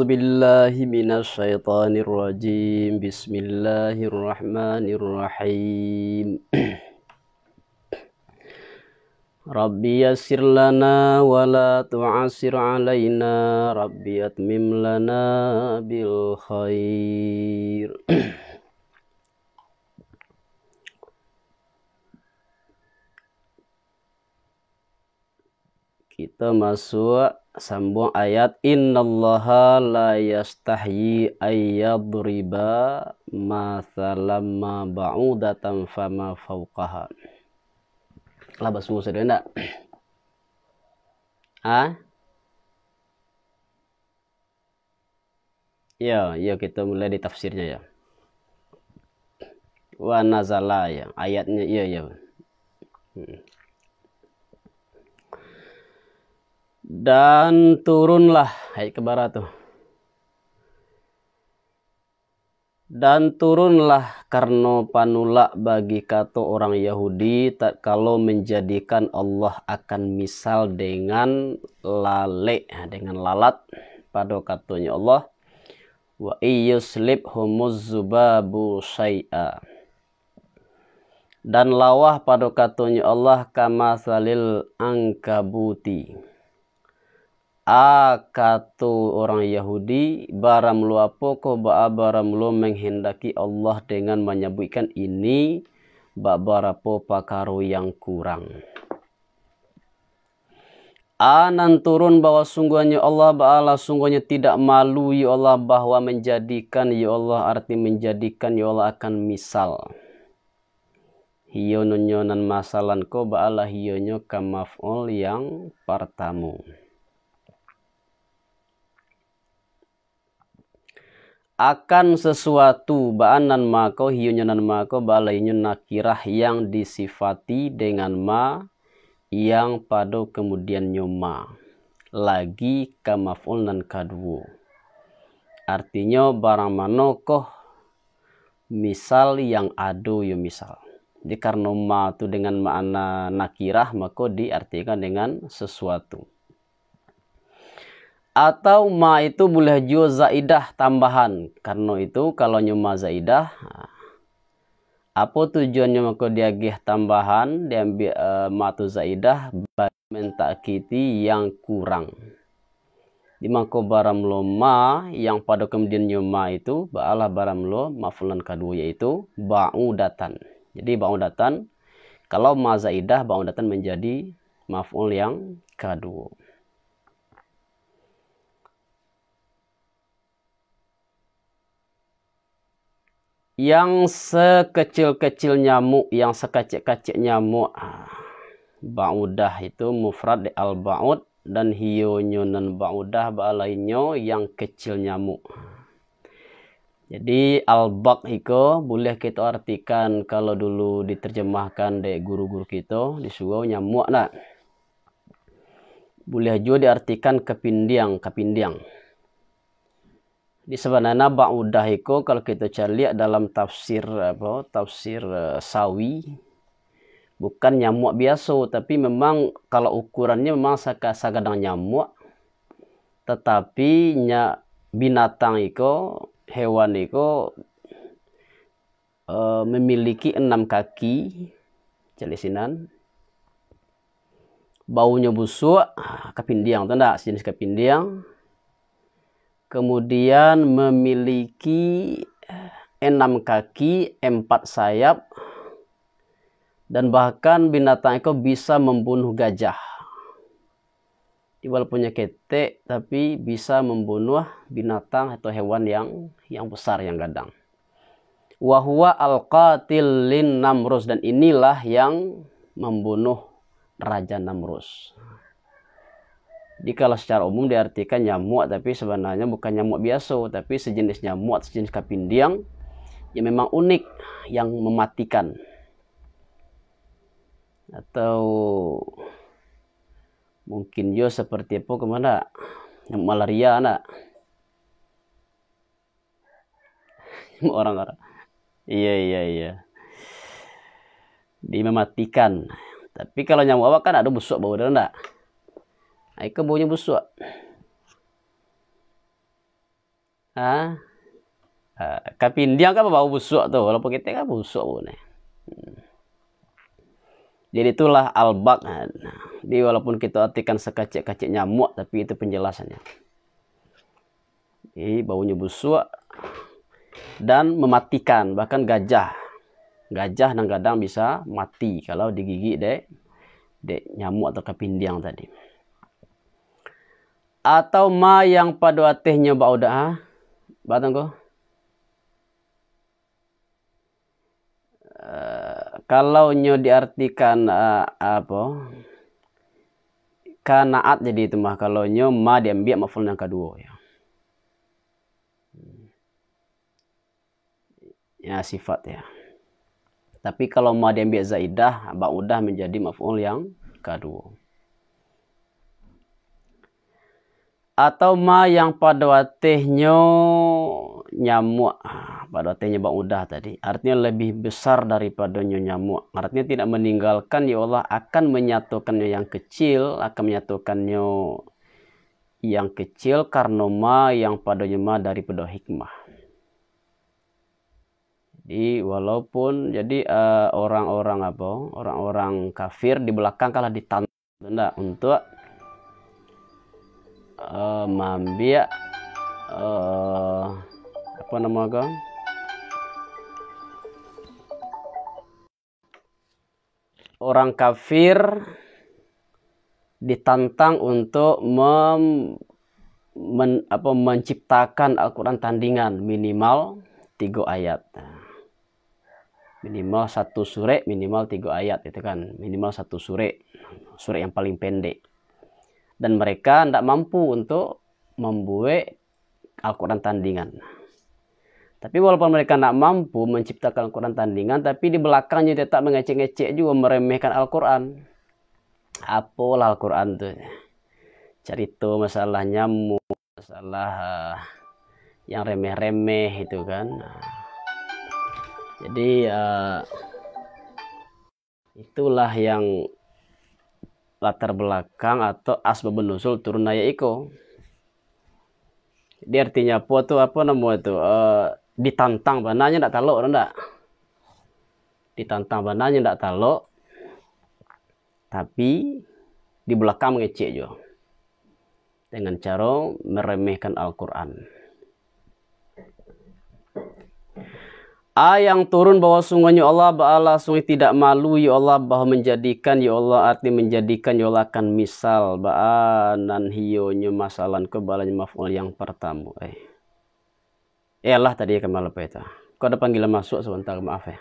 بالله من الشيطان الرجيم بسم الله الرحمن الرحيم Rabbi yasir lana wala tu'asir alaina Rabbi atmim lana bil khair Kita masuk sambung ayat innallaha la yastahyi ayyadriba mathalam ma ba'udatan fama fawqaha lah bahasa Musa dia ah ya ya kita mulai di tafsirnya ya wa nazala ya ayatnya ya ya hmm. dan turunlah hai ke barat tuh dan turunlah karena panula bagi kata orang Yahudi tak kalau menjadikan Allah akan misal dengan lale dengan lalat pada katanya Allah wa iyuslib humuz zubabu syai'a dan lawah pada katanya Allah kama salil angkabuti akatu orang Yahudi Bara lu ko ba baram menghendaki Allah dengan menyebutkan ini ba po pakaro yang kurang Anan turun bahwa sungguhnya Allah Ba'ala sungguhnya tidak malu ya Allah bahwa menjadikan ya Allah arti menjadikan ya Allah akan misal. Hiyo nunyonan masalan ko Ba'ala hiyonyo kamaf'ul yang pertamu. akan sesuatu ba'anan mako hiyunyanan mako balainyun nakirah yang disifati dengan ma yang pada kemudian nyoma lagi kamaful nan kadwu artinya barang manokoh misal yang adu yo misal jadi karena ma itu dengan makna nakirah mako diartikan dengan sesuatu atau ma itu boleh juga zaidah tambahan karena itu kalau nyuma zaidah ah, apa tujuannya maka dia gih tambahan dia ambil eh, ma tu zaidah mentakiti yang kurang mako baram lo ma yang pada kemudian nyuma itu ba'alah baram lo mafulan kedua yaitu ba'udatan jadi ba'udatan kalau ma zaidah ba'udatan menjadi maf'ul yang kedua yang sekecil-kecil nyamuk, yang sekacik kecil nyamuk. Ah, baudah itu mufrad di al-baud dan hiyonyo dan baudah balainyo yang kecil nyamuk. Jadi al-baq iko boleh kita artikan kalau dulu diterjemahkan dari guru-guru kita di nyamuk nak, Boleh juga diartikan kepindiang, kepindiang di sebenarnya ba'udah itu kalau kita cari lihat dalam tafsir apa tafsir uh, sawi bukan nyamuk biasa tapi memang kalau ukurannya memang saja-sagadang nyamuk tetapi nya binatang itu hewan itu uh, memiliki enam kaki celisinan baunya busuk kapindiang tuh jenis jenis kapindiang kemudian memiliki eh, enam kaki, empat sayap, dan bahkan binatang itu bisa membunuh gajah. Walaupun punya ketek, tapi bisa membunuh binatang atau hewan yang yang besar, yang gadang. Wahwa al-qatil lin namrus. Dan inilah yang membunuh Raja Namrus. Jadi kalau secara umum diartikan nyamuk tapi sebenarnya bukan nyamuk biasa tapi sejenis nyamuk sejenis kapindiang yang memang unik yang mematikan atau mungkin yo seperti apa kemana malaria anak orang-orang iya iya iya dimematikan tapi kalau nyamuk apa kan ada busuk bau dan enggak ay kabunya busuk, ha uh, dia kan bau busuk tu walaupun kita kan busuk pun eh. Hmm. Jadi itulah albak. Di walaupun kita artikan sekacik-kacik nyamuk tapi itu penjelasannya. Ini baunya busuk dan mematikan bahkan gajah. Gajah dan kadang bisa mati kalau digigit dek dek nyamuk atau kepindiang tadi atau ma yang pada atihnya ba'udah batang ko uh, kalau nyo diartikan uh, apa kanaat jadi itu mah kalau nyo ma diambil maful yang kedua ya ya sifat ya tapi kalau ma diambil zaidah ba'udah menjadi maf'ul yang kedua atau ma yang pada watehnya nyamuk pada watehnya bang udah tadi artinya lebih besar daripada nyamuk artinya tidak meninggalkan ya Allah akan menyatukannya yang kecil akan menyatukannya yang kecil karena ma yang pada ma daripada hikmah jadi walaupun jadi eh, orang-orang uh, apa orang-orang kafir di belakang kalah ditantang untuk uh, eh, mambia ya. eh, apa nama gang orang kafir ditantang untuk mem, men, apa, menciptakan Al-Quran tandingan minimal tiga ayat minimal satu surat minimal tiga ayat itu kan minimal satu surat surat yang paling pendek dan mereka tidak mampu untuk membuat Al-Quran tandingan. Tapi walaupun mereka tidak mampu menciptakan Al-Quran tandingan, tapi di belakangnya tetap mengecek-ngecek juga meremehkan Al-Quran. Apalah Al-Quran tuh. Cerita masalah nyamuk, masalah eh, yang remeh-remeh itu kan. Jadi eh, itulah yang latar belakang atau asbab nuzul turunnya iko. Jadi artinya apa tuh apa nama itu e, eh, ditantang bananya ndak talok rendah, Ditantang bananya ndak talok. Tapi di belakang ngecek jo. Dengan cara meremehkan Al-Qur'an. Ayat yang turun bahwa sungguhnya Allah Ba'ala sungguh tidak malu ya Allah bahwa menjadikan ya Allah arti menjadikan ya Allah akan misal ba'anan hiyonya masalan kebalanya maf'ul yang pertama. Eh. lah tadi ya kemal Kau ada panggilan masuk sebentar maaf ya.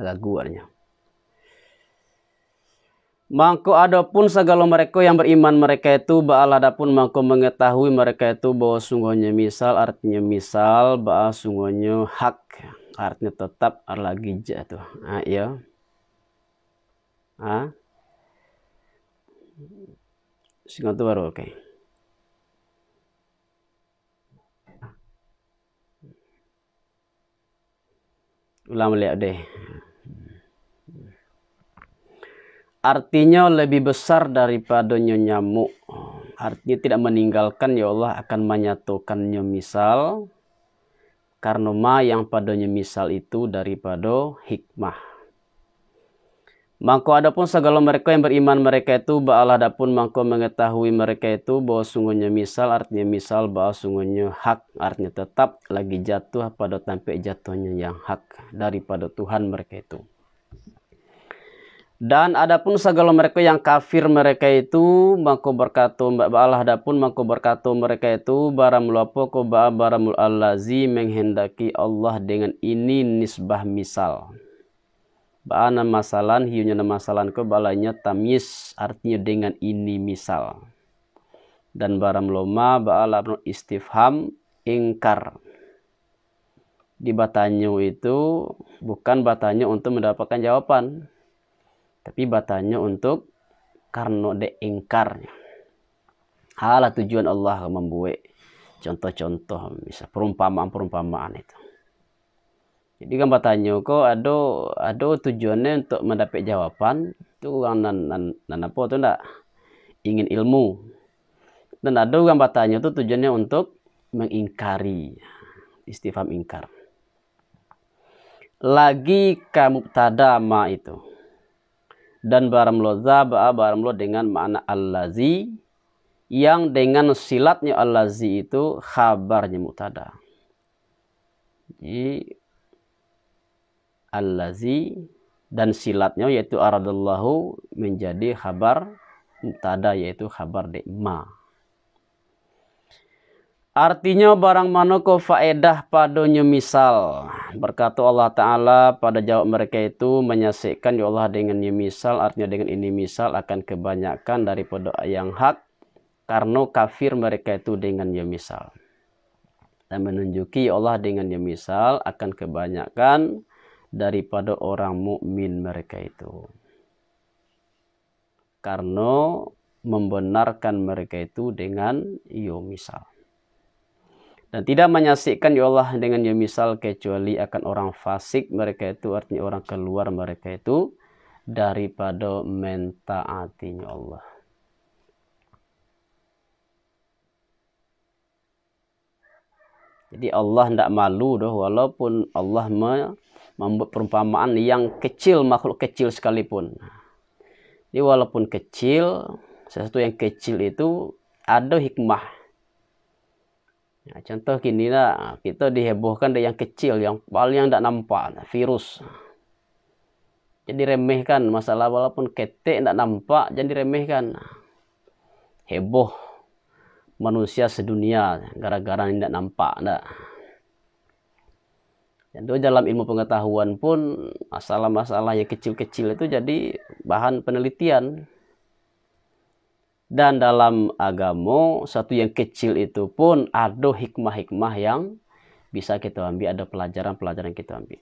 Ada guarnya. Mangko adapun segala mereka yang beriman mereka itu Baal pun mangko mengetahui mereka itu bahwa sungguhnya misal artinya misal Baal sungguhnya hak artinya tetap lagi jatuh ah ya ah singkat baru oke okay. ulang lihat deh artinya lebih besar daripada nyamuk artinya tidak meninggalkan ya Allah akan menyatukannya misal karena ma yang padanya misal itu daripada hikmah Maka adapun segala mereka yang beriman mereka itu Allah adapun mangko mengetahui mereka itu bahwa sungguhnya misal artinya misal bahwa sungguhnya hak artinya tetap lagi jatuh pada tampil jatuhnya yang hak daripada Tuhan mereka itu. Dan adapun segala mereka yang kafir mereka itu maka berkata Mbak Allah adapun maka berkata mereka itu baramulapo ko baramul allazi menghendaki Allah dengan ini nisbah misal. Ba'ana masalan hiunya na masalan ko balanya tamis artinya dengan ini misal. Dan baram loma ba'ala istifham ingkar di batanyo itu bukan batanyo untuk mendapatkan jawaban tapi batanya untuk karno de ingkar halah tujuan Allah membuat contoh-contoh misal perumpamaan-perumpamaan itu jadi kan batanya kok ada ada tujuannya untuk mendapat jawaban itu orang nan, nan, nan apa itu ndak ingin ilmu dan ada orang batanya itu tujuannya untuk mengingkari istifam ingkar lagi kamu tadama itu dan baramlo zaba'a ah, lo dengan makna allazi yang dengan silatnya allazi itu khabarnya mutada. Jadi allazi dan silatnya yaitu aradallahu menjadi khabar mutada yaitu khabar ma. Artinya barang manoko faedah padonyo misal. Berkata Allah Ta'ala pada jawab mereka itu menyaksikan ya Allah dengan ya misal artinya dengan ini misal akan kebanyakan daripada yang hak karena kafir mereka itu dengan ya misal. Dan menunjuki ya Allah dengan ya misal akan kebanyakan daripada orang mukmin mereka itu. Karena membenarkan mereka itu dengan misal. Dan tidak menyaksikan ya Allah dengan ya misal kecuali akan orang fasik mereka itu artinya orang keluar mereka itu daripada mentaatinya Allah. Jadi Allah tidak malu doh walaupun Allah membuat perumpamaan yang kecil makhluk kecil sekalipun. Jadi walaupun kecil, sesuatu yang kecil itu ada hikmah Ya, contoh gini lah, kita dihebohkan dari yang kecil, yang paling yang tidak nampak, virus. Jadi remehkan masalah walaupun ketek tidak nampak, jadi remehkan. Heboh manusia sedunia gara-gara tidak nampak, tidak. Jadi dalam ilmu pengetahuan pun masalah-masalah yang kecil-kecil itu jadi bahan penelitian dan dalam agama, satu yang kecil itu pun ada hikmah-hikmah yang bisa kita ambil, ada pelajaran-pelajaran kita ambil.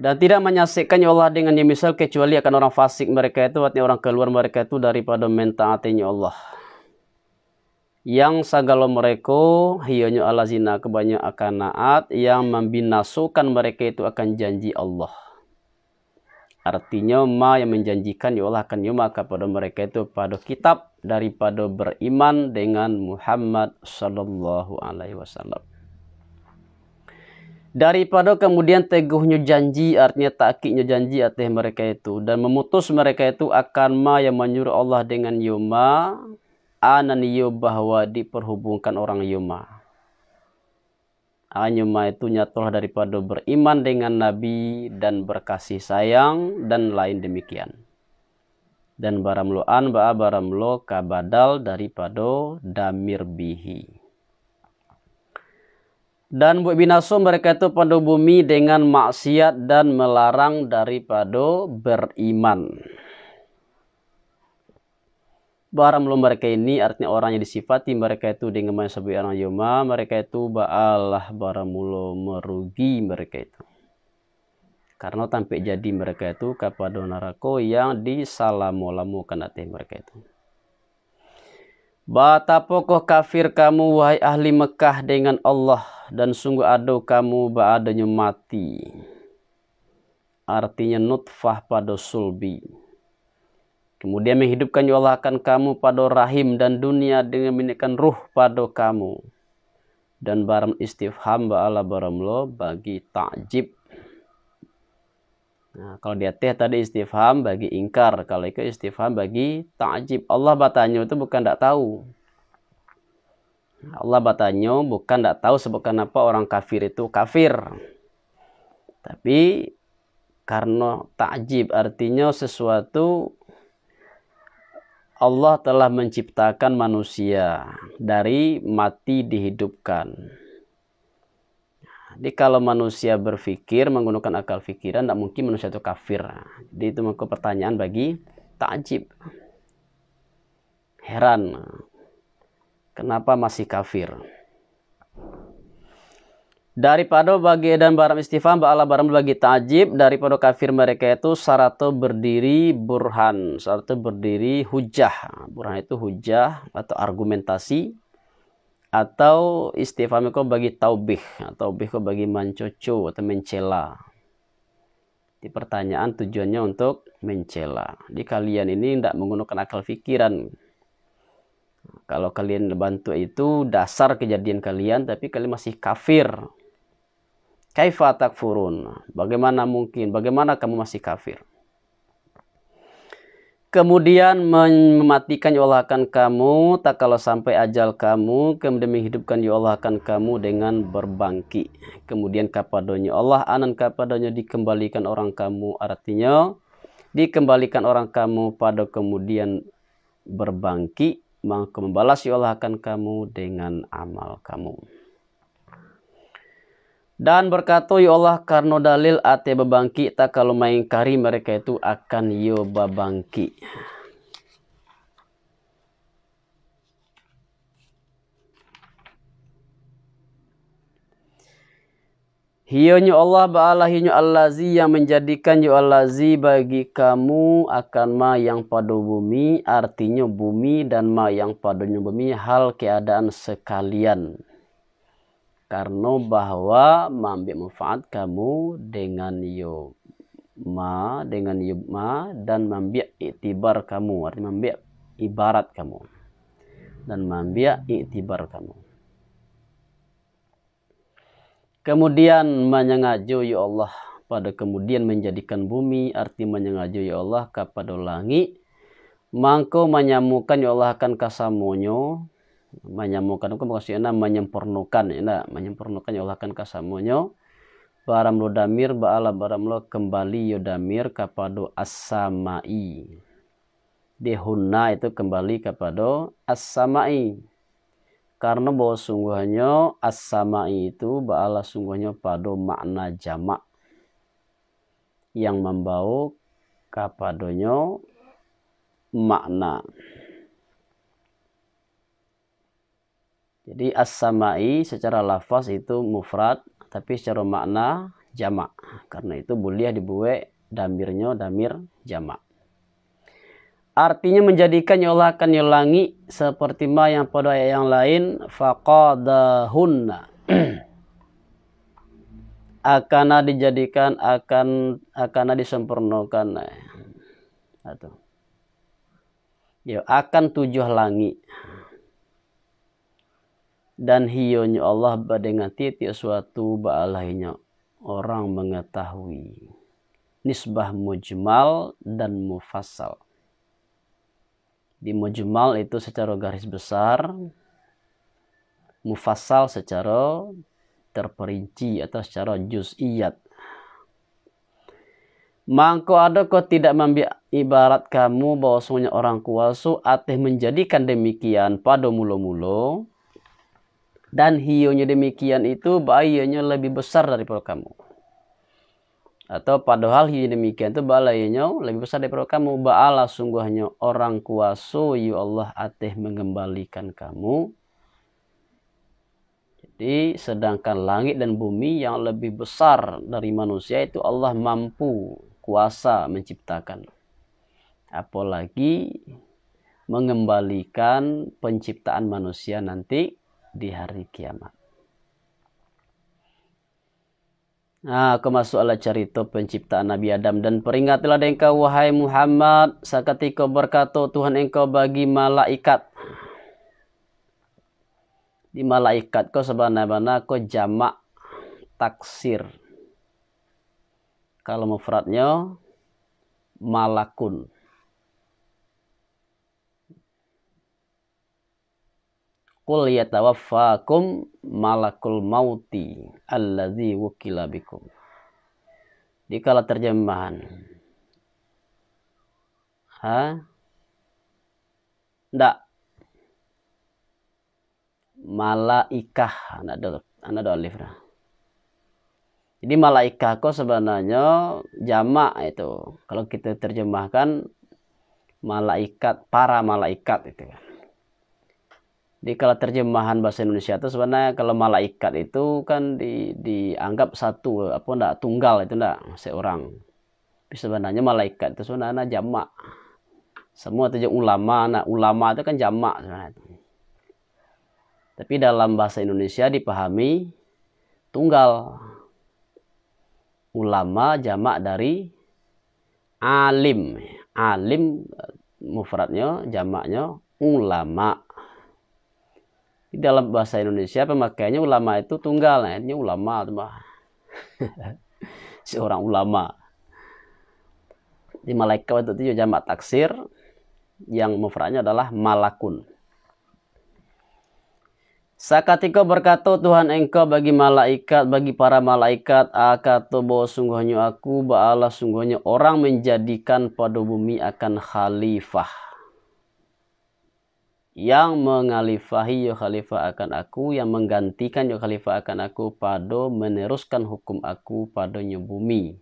dan tidak ya Allah dengan yang misal kecuali akan orang fasik mereka itu artinya orang keluar mereka itu daripada mentaatinya Allah yang sagalo mereka hiyonyo zina kebanyakan akan naat yang membinasukan mereka itu akan janji Allah artinya ma yang menjanjikan ya akan yuma kepada mereka itu pada kitab daripada beriman dengan Muhammad sallallahu alaihi wasallam daripada kemudian teguhnya janji artinya takiknya janji artinya mereka itu dan memutus mereka itu akan ma yang menyuruh Allah dengan yuma ananiyo bahwa diperhubungkan orang Yuma. Anyuma ah, itu nyatolah daripada beriman dengan Nabi dan berkasih sayang dan lain demikian. Dan an ba baramlo kabadal daripada damir bihi. Dan buat binaso mereka itu pada bumi dengan maksiat dan melarang daripada beriman. Barang belum mereka ini artinya orang yang disifati mereka itu dengan main masabi orang yoma mereka itu ba'alah mulu merugi mereka itu. Karena tampil jadi mereka itu kepada narako yang disalamolamu kena mereka itu. Bata pokok kafir kamu wahai ahli Mekah dengan Allah dan sungguh ado kamu ba'adanya mati. Artinya nutfah pada sulbi Kemudian menghidupkan ya kamu pada rahim dan dunia dengan menekan ruh pada kamu. Dan baram istifham ba'ala baramlo bagi takjib. Nah, kalau dia teh tadi istifham bagi ingkar. Kalau itu istifham bagi takjib Allah batanya itu bukan tidak tahu. Allah batanya bukan tidak tahu sebab kenapa orang kafir itu kafir. Tapi karena takjib artinya sesuatu Allah telah menciptakan manusia dari mati dihidupkan. Jadi kalau manusia berpikir menggunakan akal pikiran, tidak mungkin manusia itu kafir. Jadi itu pertanyaan bagi takjib. Heran, kenapa masih kafir? Daripada bagi dan barang istifam ba'ala barang bagi ta'jib daripada kafir mereka itu sarato berdiri burhan, sarato berdiri hujah. Burhan itu hujah atau argumentasi atau istifam itu bagi taubih, taubih itu bagi mencoco atau mencela. Di pertanyaan tujuannya untuk mencela. Di kalian ini tidak menggunakan akal fikiran. Kalau kalian bantu itu dasar kejadian kalian tapi kalian masih kafir Kaifa furun, Bagaimana mungkin? Bagaimana kamu masih kafir? Kemudian mematikan ya Allah akan kamu, tak kalau sampai ajal kamu, kemudian menghidupkan ya Allah akan kamu dengan berbangki. Kemudian kapadanya Allah anan kapadanya dikembalikan orang kamu, artinya dikembalikan orang kamu pada kemudian berbangki, maka membalas ya Allah akan kamu dengan amal kamu. Dan berkata, Ya Allah, karena dalil ate bebangki, tak kalau main kari mereka itu akan yo babangki. Hiyonyo Allah ba'ala hinyo allazi yang menjadikan yo ya allazi bagi kamu akan ma yang pada bumi artinya bumi dan ma yang padanya bumi hal keadaan sekalian karena bahwa mengambil manfaat kamu dengan yo dengan yo dan mengambil itibar kamu artinya mengambil ibarat kamu dan mengambil itibar kamu kemudian menyengaju ya Allah pada kemudian menjadikan bumi arti menyengaju ya Allah kepada langit mangko menyamukan ya Allah akan kasamonyo menyamukan hukum maksudnya menyempurnakan ya menyempurnakan ya Allah kan kasamonyo baram lo damir baala baram lo kembali yo damir kapado asamai dehuna itu kembali kapado asamai karena bahwa sungguhnya asamai itu baala sungguhnya pada makna jamak yang membawa nyo makna Jadi as-sama'i secara lafaz itu mufrad tapi secara makna jamak. Karena itu buliah dibuwe damirnya damir jamak. Artinya menjadikan yolakan yolangi seperti ma yang pada ayat yang lain faqadahunna. akan dijadikan akan akan disempurnakan atau nah, ya akan tujuh langit dan hionyo Allah badengan titik suatu ba'alainya orang mengetahui nisbah mujmal dan mufassal di mujmal itu secara garis besar mufassal secara terperinci atau secara juz'iyat Mangko ada kok tidak membia ibarat kamu semuanya orang kuasa ateh menjadikan demikian pada mulo-mulo dan hiunya demikian itu bayinya lebih besar daripada kamu atau padahal hiu demikian itu balainya lebih besar daripada kamu baala sungguhnya orang kuasa ya Allah ateh mengembalikan kamu jadi sedangkan langit dan bumi yang lebih besar dari manusia itu Allah mampu kuasa menciptakan apalagi mengembalikan penciptaan manusia nanti di hari kiamat. Nah, kemasukanlah cerita penciptaan Nabi Adam dan peringatilah engkau wahai Muhammad saketika berkata Tuhan engkau bagi malaikat. Di malaikat kau sebenarnya kau jamak taksir. Kalau mufradnya malakun. qul yatawaffakum malakul mauti alladzi wukila bikum di kala terjemahan ha ndak malaikah anak dolif anak dolif nah. jadi malaikah kok sebenarnya jamak itu kalau kita terjemahkan malaikat para malaikat itu kan di kalau terjemahan bahasa Indonesia itu sebenarnya kalau malaikat itu kan di, dianggap satu apa enggak tunggal itu enggak seorang tapi sebenarnya malaikat itu sebenarnya jamak semua itu ulama nah ulama itu kan jamak sebenarnya tapi dalam bahasa Indonesia dipahami tunggal ulama jamak dari alim alim eh, mufradnya jamaknya ulama di dalam bahasa Indonesia pemakaiannya ulama itu tunggal, nah, ini ulama, seorang ulama. Di malaikat itu itu jamak taksir yang mufradnya adalah malakun. Sakatiko berkata Tuhan engkau bagi malaikat, bagi para malaikat, akato bahwa sungguhnya aku, ba'ala sungguhnya orang menjadikan pada bumi akan khalifah yang mengalifahi yo ya khalifah akan aku yang menggantikan yo ya khalifah akan aku pada meneruskan hukum aku pada ya bumi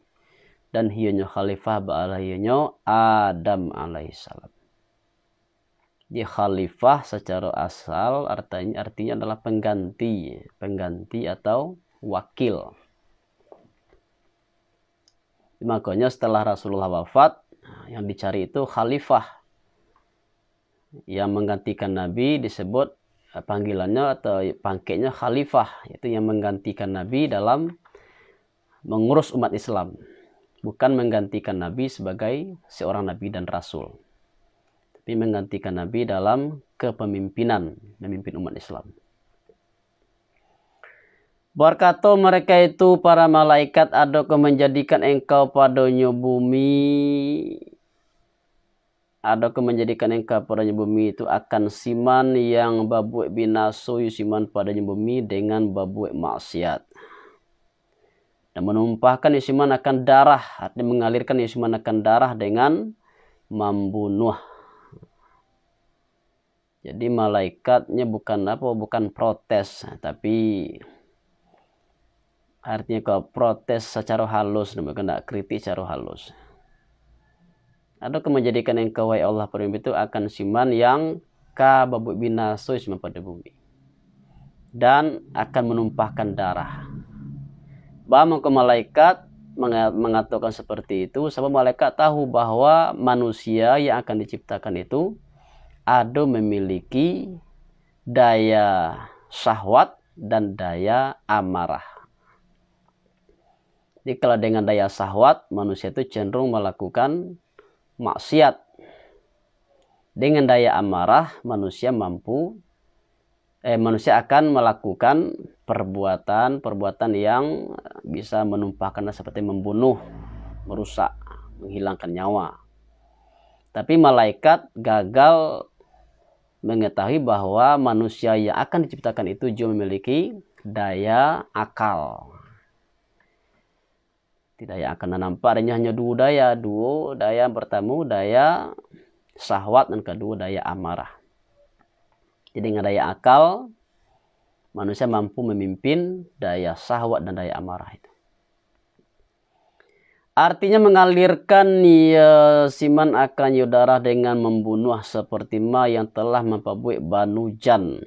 dan hionyo khalifah ba'ala hionyo Adam alaihissalam ya khalifah secara asal artinya artinya adalah pengganti pengganti atau wakil makanya setelah Rasulullah wafat yang dicari itu khalifah yang menggantikan Nabi disebut eh, panggilannya atau pangkatnya khalifah itu yang menggantikan Nabi dalam mengurus umat Islam bukan menggantikan Nabi sebagai seorang Nabi dan Rasul tapi menggantikan Nabi dalam kepemimpinan memimpin umat Islam Berkata mereka itu para malaikat adok menjadikan engkau padonyo bumi adakah menjadikan engkau padanya bumi itu akan siman yang babuik binasu siman padanya bumi dengan babuik maksiat dan menumpahkan yusiman akan darah artinya mengalirkan yusiman akan darah dengan membunuh jadi malaikatnya bukan apa bukan protes tapi artinya kalau protes secara halus bukan tidak kritik secara halus atau menjadikan yang kawai Allah pada bumi itu akan siman yang ka babu binasus pada bumi dan akan menumpahkan darah. Bahwa ke malaikat mengatakan seperti itu sebab malaikat tahu bahwa manusia yang akan diciptakan itu ada memiliki daya syahwat dan daya amarah. Jadi kalau dengan daya syahwat manusia itu cenderung melakukan maksiat. Dengan daya amarah manusia mampu eh manusia akan melakukan perbuatan-perbuatan yang bisa menumpahkan seperti membunuh, merusak, menghilangkan nyawa. Tapi malaikat gagal mengetahui bahwa manusia yang akan diciptakan itu juga memiliki daya akal tidak yang akan nampak adanya hanya dua daya dua daya bertemu daya syahwat dan kedua daya amarah jadi dengan daya akal manusia mampu memimpin daya syahwat dan daya amarah itu Artinya mengalirkan ya, siman akan yudarah dengan membunuh seperti ma yang telah memperbuik Banu Jan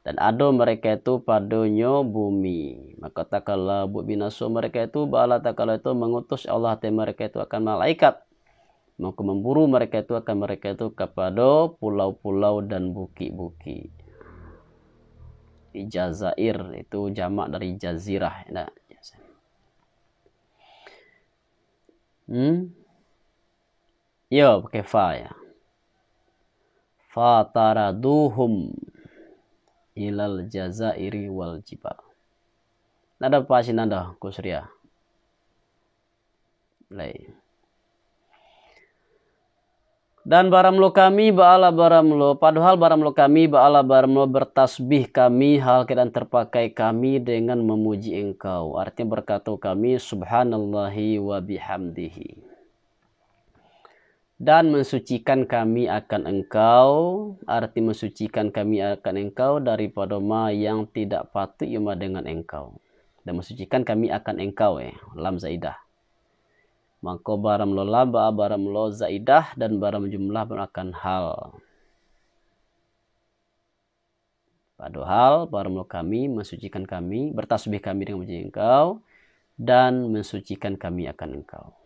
dan ado mereka itu padonyo bumi maka takala bu binaso mereka itu bala takala itu mengutus Allah te mereka itu akan malaikat maka memburu mereka itu akan mereka itu kepada pulau-pulau dan bukit-bukit di Jazair itu jamak dari jazirah nah. hmm yo pakai fa ya fataraduhum ilal jazairi wal jibal nada sih nada kusria Lai. Dan baramlo kami baala baramlo padahal baramlo kami baala baramlo bertasbih kami hal keadaan terpakai kami dengan memuji engkau artinya berkata kami subhanallahi wa bihamdihi dan mensucikan kami akan engkau arti mensucikan kami akan engkau daripada ma yang tidak patut yuma dengan engkau dan mensucikan kami akan engkau eh lam zaidah maka baram lo laba baram lo zaidah dan baram jumlah pun akan hal padahal baram lo kami mensucikan kami bertasbih kami dengan memuji engkau dan mensucikan kami akan engkau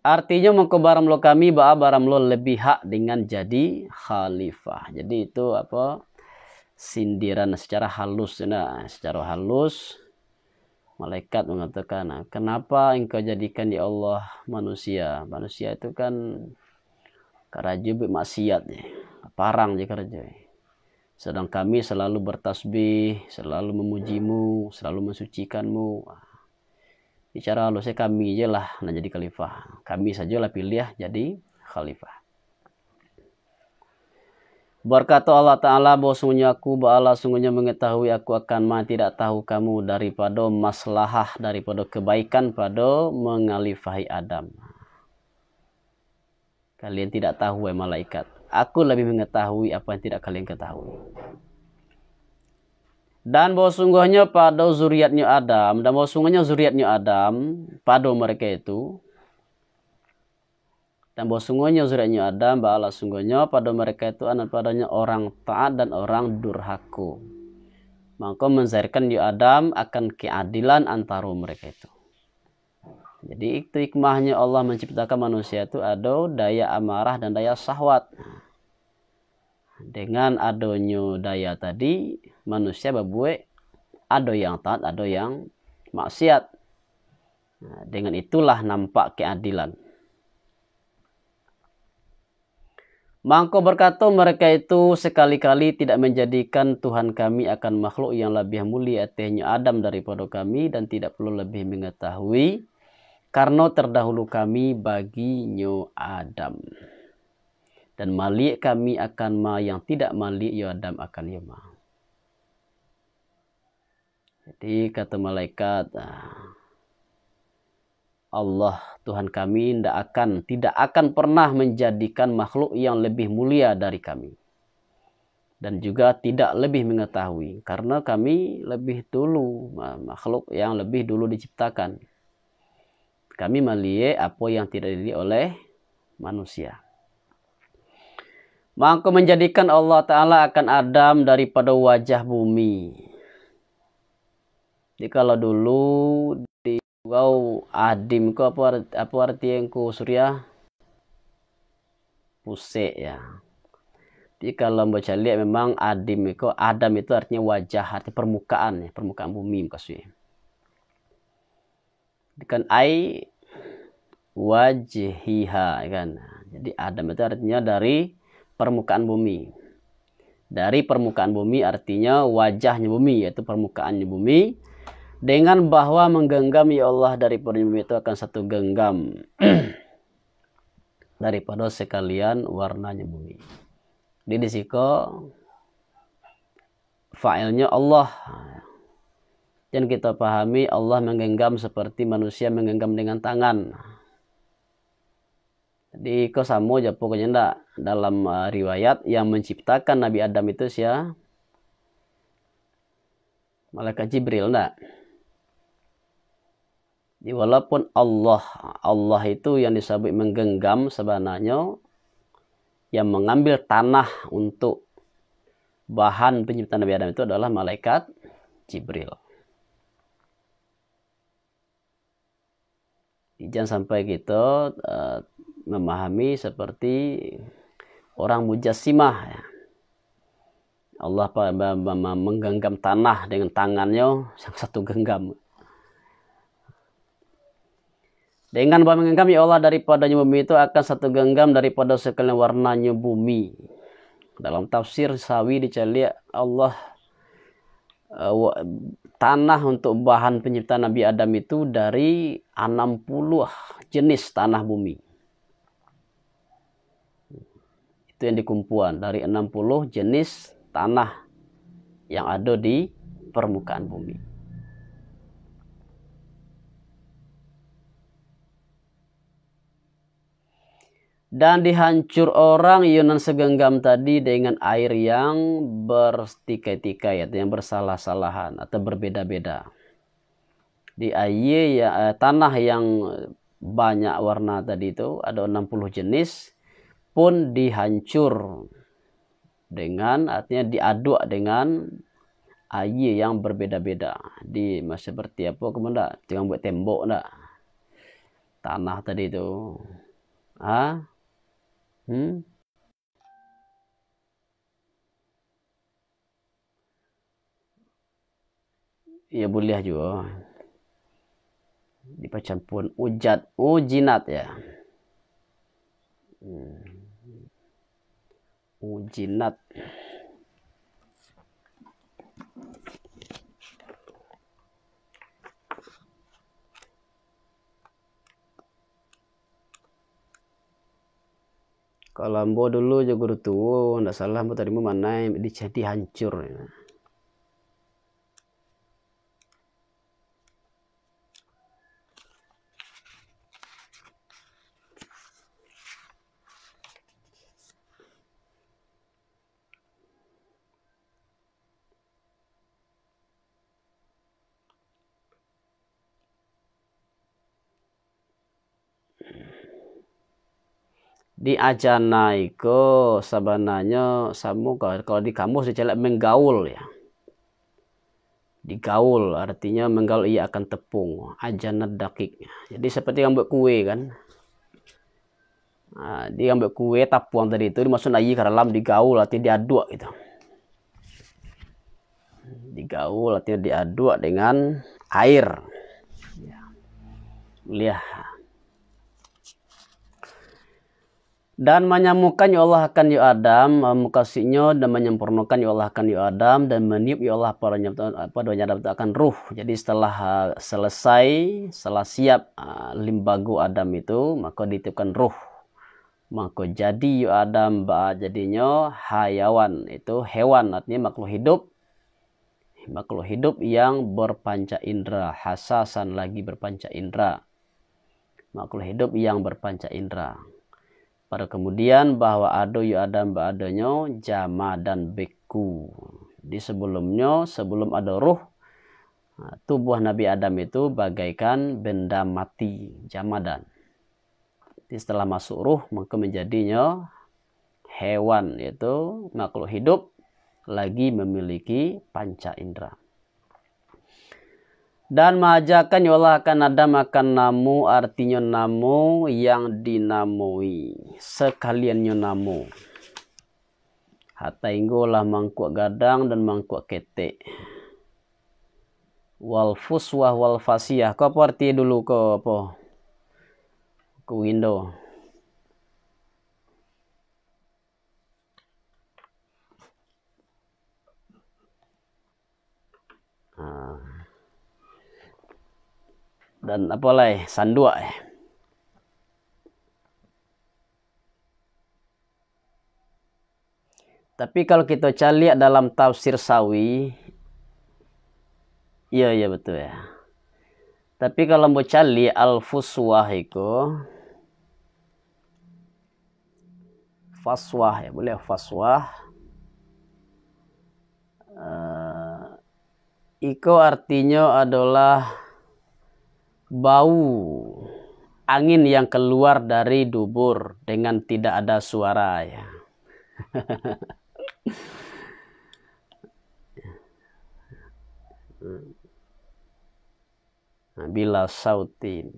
Artinya mengkebaram lo kami bahwa baram lo lebih hak dengan jadi khalifah. Jadi itu apa sindiran secara halus ya, nah, secara halus malaikat mengatakan nah, kenapa engkau jadikan ya Allah manusia manusia itu kan keraja maksiat ya parang je kerja sedang kami selalu bertasbih selalu memujimu selalu mensucikanmu Bicara halusnya kami aja lah nah jadi khalifah. Kami saja lah pilih ya, jadi khalifah. Berkata Allah Ta'ala bahwa sungguhnya aku Allah sungguhnya mengetahui aku akan mati tidak tahu kamu daripada maslahah daripada kebaikan pada mengalifahi Adam. Kalian tidak tahu ya malaikat. Aku lebih mengetahui apa yang tidak kalian ketahui. Dan bahwa sungguhnya pada zuriatnya Adam, dan bahwa sungguhnya zuriatnya Adam, pada mereka itu, dan bahwa sungguhnya zuriatnya Adam, bahwa sungguhnya pada mereka itu anak padanya orang taat dan orang durhaku. Maka menzairkan di Adam akan keadilan antara mereka itu. Jadi itu hikmahnya Allah menciptakan manusia itu ada daya amarah dan daya sahwat dengan adanya daya tadi manusia berbuat ada yang taat ada yang maksiat nah, dengan itulah nampak keadilan Mangko berkata mereka itu sekali-kali tidak menjadikan Tuhan kami akan makhluk yang lebih mulia tehnya Adam daripada kami dan tidak perlu lebih mengetahui karena terdahulu kami baginya Adam dan malik kami akan ma yang tidak malik ya Adam akan ya ma. Jadi kata malaikat ah, Allah Tuhan kami tidak akan tidak akan pernah menjadikan makhluk yang lebih mulia dari kami dan juga tidak lebih mengetahui karena kami lebih dulu makhluk yang lebih dulu diciptakan kami melihat apa yang tidak dilihat oleh manusia. Maka menjadikan Allah Ta'ala akan Adam daripada wajah bumi. Jadi kalau dulu di wow adim ku apa arti, apa arti yang ku surya pusek ya. Jadi kalau baca lihat memang adim itu adam itu artinya wajah arti permukaan ya permukaan bumi Jadi Kan ai wajihiha kan. Jadi adam itu artinya dari permukaan bumi. Dari permukaan bumi artinya wajahnya bumi yaitu permukaannya bumi dengan bahwa menggenggam ya Allah dari bumi itu akan satu genggam daripada sekalian warnanya bumi. Di disiko failnya Allah. Dan kita pahami Allah menggenggam seperti manusia menggenggam dengan tangan di kosamu aja pokoknya ndak dalam uh, riwayat yang menciptakan Nabi Adam itu sia ya. malaikat Jibril ndak. di walaupun Allah Allah itu yang disebut menggenggam sebenarnya yang mengambil tanah untuk bahan penciptaan Nabi Adam itu adalah malaikat Jibril. jangan sampai gitu uh, memahami seperti orang mujassimah ya. Allah menggenggam tanah dengan tangannya yang satu genggam dengan menggenggam ya Allah daripadanya bumi itu akan satu genggam daripada sekalian warnanya bumi dalam tafsir sawi dicari Allah uh, tanah untuk bahan penciptaan Nabi Adam itu dari 60 jenis tanah bumi itu yang dikumpulan dari 60 jenis tanah yang ada di permukaan bumi. Dan dihancur orang Yunan segenggam tadi dengan air yang bertikai-tikai atau yang bersalah-salahan atau berbeda-beda. Di air ya, eh, tanah yang banyak warna tadi itu ada 60 jenis pun dihancur dengan artinya diaduk dengan air yang berbeda-beda di masa seperti apa kamu dah tengok buat tembok nak tanah tadi tu ha hmm ya boleh juga dipacampun ujat ujinat ya hmm ujinat kalau ambo dulu jago tuh ndak salah tadi mau mana dijadi hancur ya. Di ajana iku sebenarnya samu kalau di kamus dicelak menggaul ya digaul artinya menggaul ia akan tepung ajana dakik jadi seperti yang kue kan Nah, dia ambil kue tapuang tadi itu dimaksud lagi ke dalam digaul artinya diaduk gitu. Digaul artinya diaduk dengan air. Ya. Lihat dan menyamukan ya Allah akan ya Adam mukasinya dan menyempurnakan ya Allah akan ya Adam dan meniup ya Allah pada padanya Adam itu akan ruh jadi setelah selesai setelah siap limbago Adam itu maka ditiupkan ruh maka jadi ya Adam jadinya hayawan itu hewan artinya makhluk hidup makhluk hidup yang berpanca indera hasasan lagi berpanca indera makhluk hidup yang berpanca indera pada kemudian bahwa ado yu adam ba adonyo jama dan beku. Di sebelumnya sebelum ada ruh tubuh Nabi Adam itu bagaikan benda mati jamadan. Jadi setelah masuk ruh maka menjadinya hewan yaitu makhluk hidup lagi memiliki panca indera dan majakan yola ya akan ada makan namu artinya namu yang dinamui sekalian namu hatta lah mangkuk gadang dan mangkuk ketek wal fuswah wal fasiyah kau arti dulu kau apa ke window dan apa lagi sandua eh. Tapi kalau kita cari dalam tafsir sawi, iya iya betul ya. Tapi kalau mau cari al-fuswah itu, faswah ya boleh faswah uh, eh, iko artinya adalah bau angin yang keluar dari dubur dengan tidak ada suara ya. Nah, bila sautin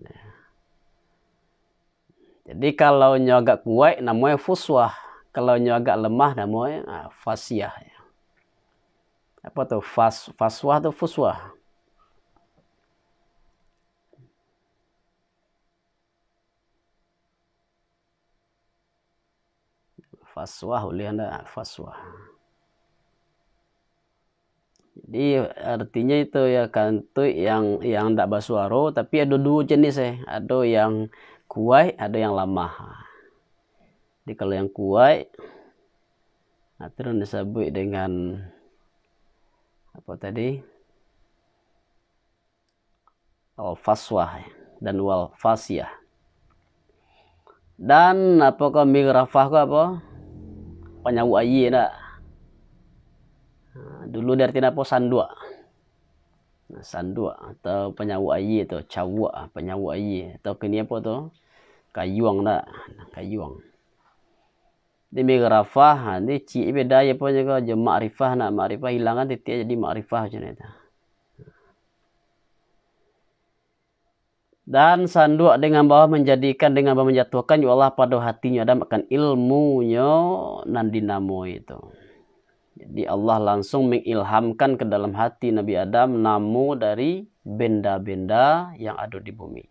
jadi kalau agak kuat namanya fuswah kalau agak lemah namanya ah, fasiah ya. apa tuh fas faswah tuh fuswah faswah anda Faswa. jadi artinya itu ya kantui yang yang tidak basuaro tapi ada dua jenis ya ada yang kuai ada yang Lamah. jadi kalau yang kuai nah, disebut dengan apa tadi al faswah eh, dan wal fasiyah dan apakah migrafah apa panyawa ayi na dulu dari tina po sandua sandua ha, atau panyawa ayi atau cawa panyawa ayi atau kini apa tu kayuang na ha, kayuang di mega rafah ni cie beda ya po nyaga je makrifah na makrifah hilangan titik jadi makrifah jenis itu dan sandu dengan bawah menjadikan dengan bawah menjatuhkan ya Allah pada hatinya dan makan ilmunya nan dinamo itu. Jadi Allah langsung mengilhamkan ke dalam hati Nabi Adam namu dari benda-benda yang ada di bumi.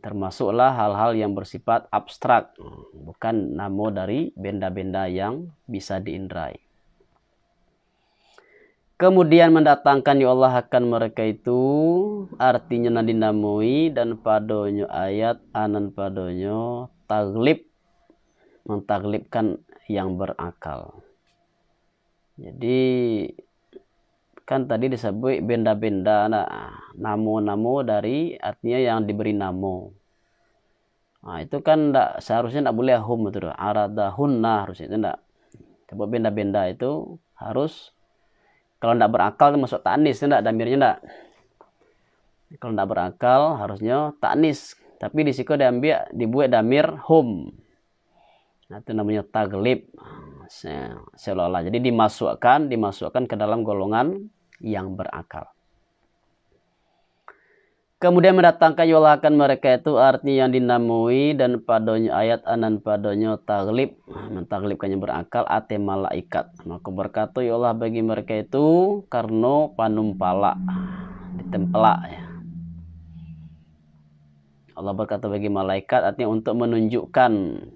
Termasuklah hal-hal yang bersifat abstrak, bukan namu dari benda-benda yang bisa diindrai. Kemudian mendatangkan ya Allah akan mereka itu artinya nadinamui dan padonyo ayat anan padonyo taglib mentaglibkan yang berakal. Jadi kan tadi disebut benda-benda nah namo-namo dari artinya yang diberi namo. Nah, itu kan ndak seharusnya tidak boleh hum itu aradahunna harusnya itu ndak. Coba benda-benda itu harus kalau tidak berakal itu masuk taknis tidak damirnya tidak kalau tidak berakal harusnya taknis tapi di situ diambil dibuat damir home. nah, itu namanya taglib seolah-olah jadi dimasukkan dimasukkan ke dalam golongan yang berakal Kemudian mendatangkan yolakan mereka itu artinya yang dinamui dan padonya ayat anan padonya taglib mentaglibkannya nah, berakal ate malaikat maka nah, berkata yolah bagi mereka itu karno panumpala ditempela ya. Allah berkata bagi malaikat artinya untuk menunjukkan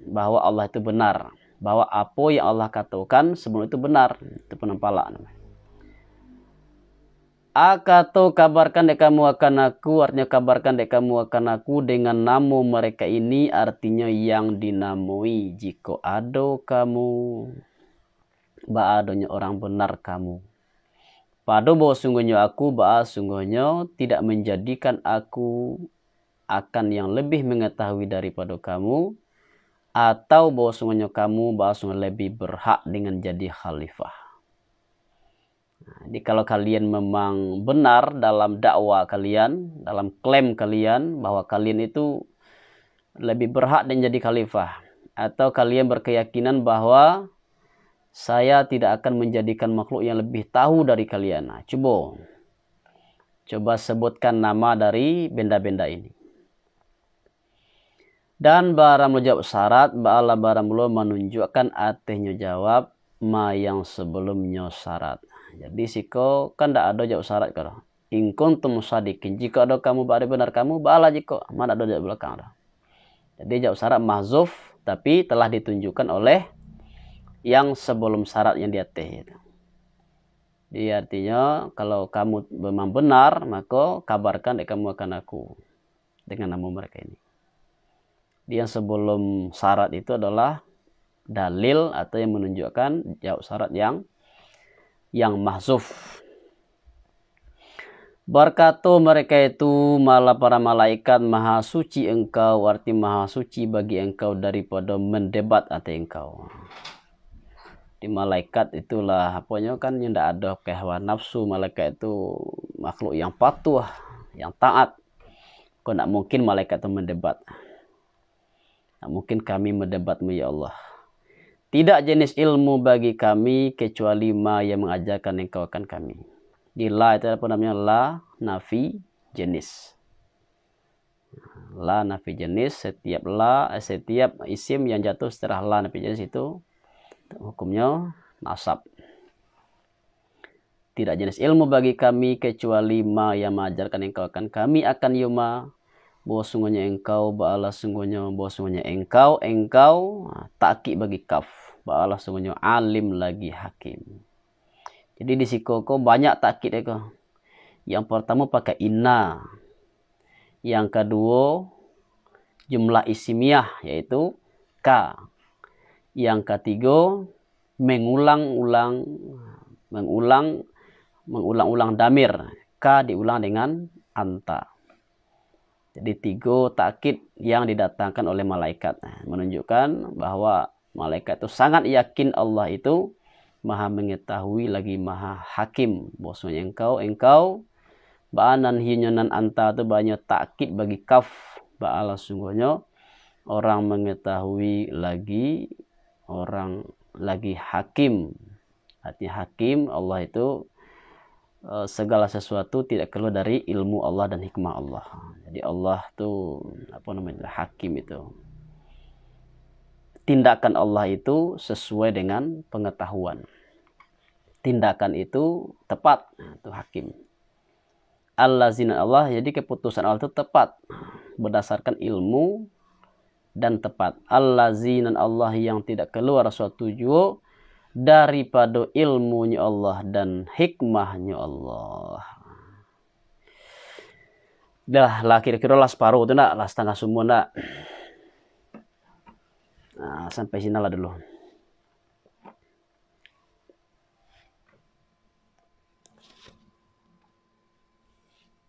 bahwa Allah itu benar bahwa apa yang Allah katakan sebelum itu benar itu penumpala namanya Akato kabarkan dek kamu akan aku artinya kabarkan dek kamu akan aku dengan namo mereka ini artinya yang dinamoi jiko ado kamu ba adonya orang benar kamu pada bahwa sungguhnya aku ba sungguhnya tidak menjadikan aku akan yang lebih mengetahui daripada kamu atau bahwa sungguhnya kamu ba sungguh lebih berhak dengan jadi khalifah Nah, jadi kalau kalian memang benar dalam dakwah kalian, dalam klaim kalian bahwa kalian itu lebih berhak dan jadi khalifah atau kalian berkeyakinan bahwa saya tidak akan menjadikan makhluk yang lebih tahu dari kalian. Nah, coba coba sebutkan nama dari benda-benda ini. Dan barang menjawab syarat, bala barang menunjukkan atehnya jawab ma yang sebelumnya syarat jadi siko kan tidak ada jauh syarat kau. in kuntum sadikin jika ada kamu bari benar kamu bala jiko mana ada jauh belakang dah. jadi jauh syarat mahzuf tapi telah ditunjukkan oleh yang sebelum syarat yang dia teh Jadi artinya kalau kamu memang benar maka kabarkan dek kamu akan aku dengan nama mereka ini. Dia sebelum syarat itu adalah dalil atau yang menunjukkan jauh syarat yang yang mahzuf Barkato mereka itu malah para malaikat maha suci engkau arti maha suci bagi engkau daripada mendebat atau engkau. Di malaikat itulah apanya kan yang tidak ada kehawa nafsu malaikat itu makhluk yang patuh, yang taat. Kok tidak mungkin malaikat itu mendebat. Tidak mungkin kami mendebatmu ya Allah. Tidak jenis ilmu bagi kami kecuali ma yang mengajarkan yang kau akan kami. Di la itu ada namanya la nafi jenis. La nafi jenis setiap la eh, setiap isim yang jatuh setelah la nafi jenis itu hukumnya nasab. Tidak jenis ilmu bagi kami kecuali ma yang mengajarkan engkau akan kami akan yuma bahwa sungguhnya engkau ba'ala sungguhnya bahwa sungguhnya engkau engkau ah, takik bagi kaf bahwa Allah sungguhnya alim lagi hakim jadi di sikoko banyak takit eko yang pertama pakai inna yang kedua jumlah isimiah yaitu k yang ketiga mengulang-ulang mengulang mengulang-ulang damir k diulang dengan anta jadi tiga takkit yang didatangkan oleh malaikat menunjukkan bahwa malaikat itu sangat yakin Allah itu maha mengetahui lagi maha hakim bosnya engkau engkau ba'anan hinyonan anta itu banyak takkit bagi kaf ba'ala sungguhnya orang mengetahui lagi orang lagi hakim artinya hakim Allah itu eh, segala sesuatu tidak keluar dari ilmu Allah dan hikmah Allah jadi Allah tuh apa namanya hakim itu tindakan Allah itu sesuai dengan pengetahuan. Tindakan itu tepat, nah, itu hakim. Allah zina Allah, jadi keputusan Allah itu tepat berdasarkan ilmu dan tepat. Allah zina Allah yang tidak keluar suatu juo daripada ilmunya Allah dan hikmahnya Allah. Dah lah kira-kira lah separuh itu nak, lah setengah semua nak. Nah, sampai lah dulu.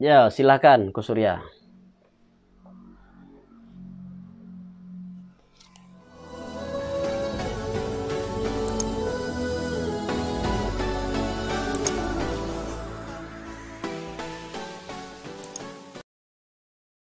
Ya, silakan Kusurya.